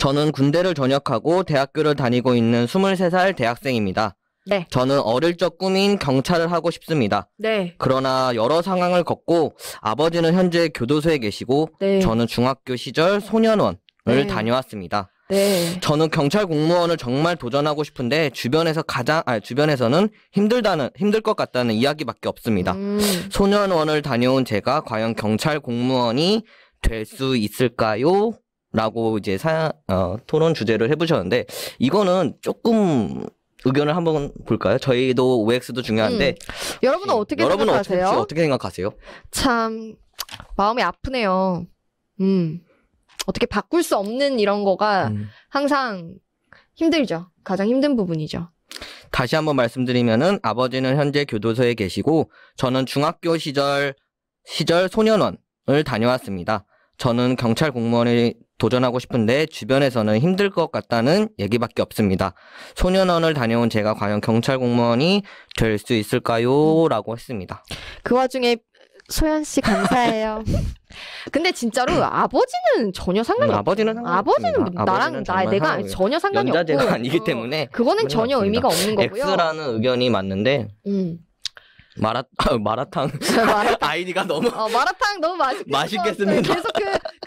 저는 군대를 전역하고 대학교를 다니고 있는 23살 대학생입니다. 네. 저는 어릴 적 꿈인 경찰을 하고 싶습니다. 네. 그러나 여러 상황을 겪고 아버지는 현재 교도소에 계시고 네. 저는 중학교 시절 소년원을 네. 다녀왔습니다. 네. 저는 경찰 공무원을 정말 도전하고 싶은데 주변에서 가장 아 주변에서는 힘들다는 힘들 것 같다는 이야기밖에 없습니다. 음. 소년원을 다녀온 제가 과연 경찰 공무원이 될 수 있을까요? 라고 이제 사, 어, 토론 주제를 해보셨는데 이거는 조금 의견을 한번 볼까요? 저희도 OX도 중요한데 음. 여러분은 어떻게 여러분은 생각하세요? 어떻게, 어떻게 생각하세요? 참 마음이 아프네요. 음 어떻게 바꿀 수 없는 이런 거가 음. 항상 힘들죠. 가장 힘든 부분이죠. 다시 한번 말씀드리면은 아버지는 현재 교도소에 계시고 저는 중학교 시절 시절 소년원을 다녀왔습니다. 저는 경찰 공무원이 도전하고 싶은데 주변에서는 힘들 것 같다는 얘기밖에 없습니다. 소년원을 다녀온 제가 과연 경찰 공무원이 될 수 있을까요? 라고 했습니다. 그 와중에 소연 씨 감사해요. 근데 진짜로 음. 아버지는 전혀 상관이 음, 아버지는 상관이 아버지는 나랑 나 내가 상관이 전혀 상관이 없고 연자제가 아니기 때문에 어, 그거는 전혀 의미가 없는 거고요. X라는 의견이 맞는데 음. 마라 마라탕, 마라탕. 아이디가 너무 어, 마라탕 너무 맛있겠습니다. 네, 계속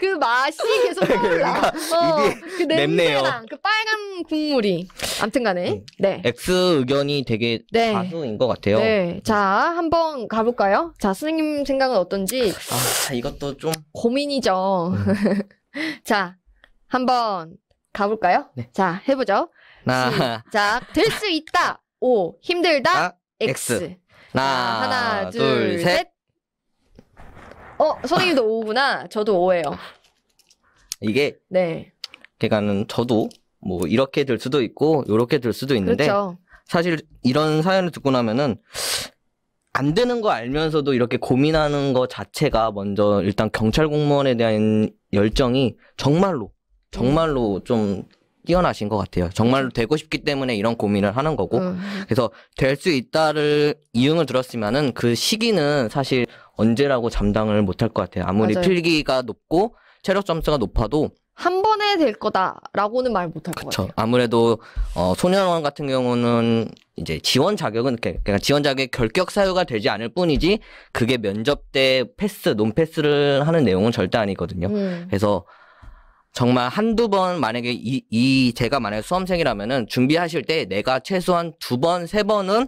그 맛이 계속 떠올라. 그러니까 어, 그맵네 냄새랑 그 빨간 국물이. 암튼간에 음. 네. X 의견이 되게 네. 다수인 것 같아요. 네. 자 한번 가볼까요? 자 선생님 생각은 어떤지. 아 이것도 좀 고민이죠. 음. 자 한번 가볼까요? 네. 자 해보죠. 나시될수 있다. 오 힘들다. 아, X. X. 하나, 하나 둘, 둘 셋. 어, 선생님도 오구나. 저도 오예요. 이게 네. 그러는 저도 뭐 이렇게 될 수도 있고 요렇게 될 수도 있는데 그렇죠. 사실 이런 사연을 듣고 나면은 안 되는 거 알면서도 이렇게 고민하는 거 자체가 먼저 일단 경찰 공무원에 대한 열정이 정말로 정말로 음. 좀 뛰어나신 것 같아요. 정말로 그렇죠. 되고 싶기 때문에 이런 고민을 하는 거고. 음. 그래서 될 수 있다를 이응을 들었으면은 그 시기는 사실 언제라고 잠당을 못 할 것 같아요. 아무리 맞아요. 필기가 높고 체력 점수가 높아도 한 번에 될 거다라고는 말 못할 것 같아요. 아무래도 어, 소년원 같은 경우는 이제 지원 자격은 그러니까 지원 자격 결격 사유가 되지 않을 뿐이지 그게 면접 때 패스 논패스를 하는 내용은 절대 아니거든요. 음. 그래서 정말 한두 번 만약에 이, 이 제가 만약에 수험생이라면은 준비하실 때 내가 최소한 두 번, 세 번은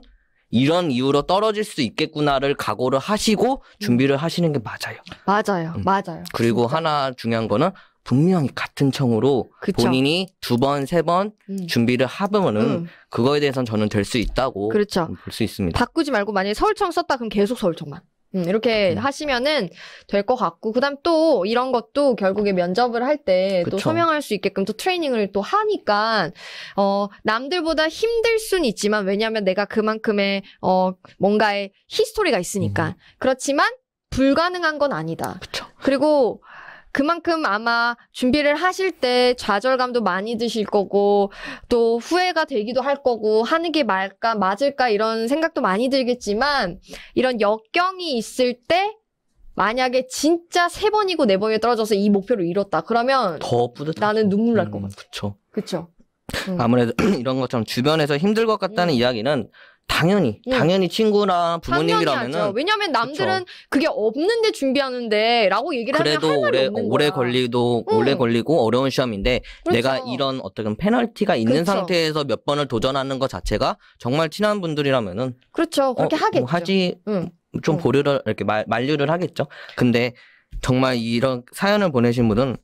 이런 이유로 떨어질 수 있겠구나를 각오를 하시고 음. 준비를 하시는 게 맞아요. 맞아요. 음. 맞아요. 그리고 진짜. 하나 중요한 거는 분명히 같은 청으로 그쵸. 본인이 두 번, 세번 음. 준비를 하면은 음. 그거에 대해서는 저는 될 수 있다고 그렇죠. 볼수 있습니다. 바꾸지 말고 만약에 서울청 썼다 그럼 계속 서울청만. 음, 이렇게 음. 하시면은 될 것 같고 그다음 또 이런 것도 결국에 면접을 할 때 또 서명할 수 있게끔 또 트레이닝을 또 하니까 어 남들보다 힘들 순 있지만 왜냐하면 내가 그만큼의 어 뭔가의 히스토리가 있으니까 음. 그렇지만 불가능한 건 아니다. 그쵸. 그리고 그만큼 아마 준비를 하실 때 좌절감도 많이 드실 거고 또 후회가 되기도 할 거고 하는 게 말까 맞을까 이런 생각도 많이 들겠지만 이런 역경이 있을 때 만약에 진짜 세 번이고 네 번이 떨어져서 이 목표를 이뤘다 그러면 더 뿌듯 나는 눈물 날것 음, 같아. 음, 그쵸. 그쵸. 음. 아무래도 이런 것처럼 주변에서 힘들 것 같다는 음. 이야기는 당연히 예. 당연히 친구나 부모님이라면은 왜냐면 남들은 그게 없는데 준비하는데라고 얘기를 그래도 하면 할 말이 오래 없는 오래 거야. 걸리도 응. 오래 걸리고 어려운 시험인데 그렇죠. 내가 이런 어떻게 보면 페널티가 있는 그렇죠. 상태에서 몇 번을 도전하는 것 자체가 정말 친한 분들이라면은 그렇죠 어, 그렇게 어, 하겠죠. 뭐 하지 응. 좀 응. 보류를 이렇게 말, 만류를 하겠죠. 근데 정말 이런 사연을 보내신 분은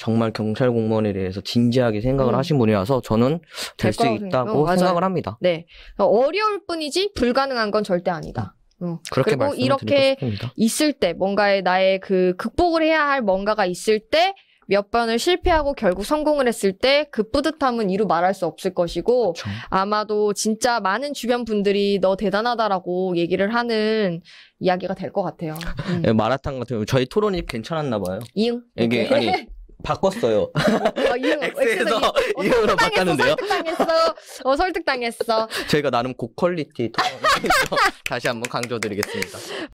정말 경찰 공무원에 대해서 진지하게 생각을 음. 하신 분이라서 저는 될 수 있다고 어, 생각을 합니다. 네. 그러니까 어려울 뿐이지 불가능한 건 절대 아니다. 음. 어. 그렇게 그리고 이렇게 있을 때 뭔가의 나의 그 극복을 해야 할 뭔가가 있을 때 몇 번을 실패하고 결국 성공을 했을 때 그 뿌듯함은 이루 말할 수 없을 것이고 그쵸. 그렇죠. 아마도 진짜 많은 주변 분들이 너 대단하다라고 얘기를 하는 이야기가 될 것 같아요. 음. 예, 마라탕 같은 경우 저희 토론이 괜찮았나 봐요. 이응. 이게 아니 바꿨어요. 어, 이유, 어, X에서 어, 이유로 바꿨는데요. 설득당했어. 어, 설득당했어. 저희가 나름 고퀄리티 토론 다시 한번 강조드리겠습니다.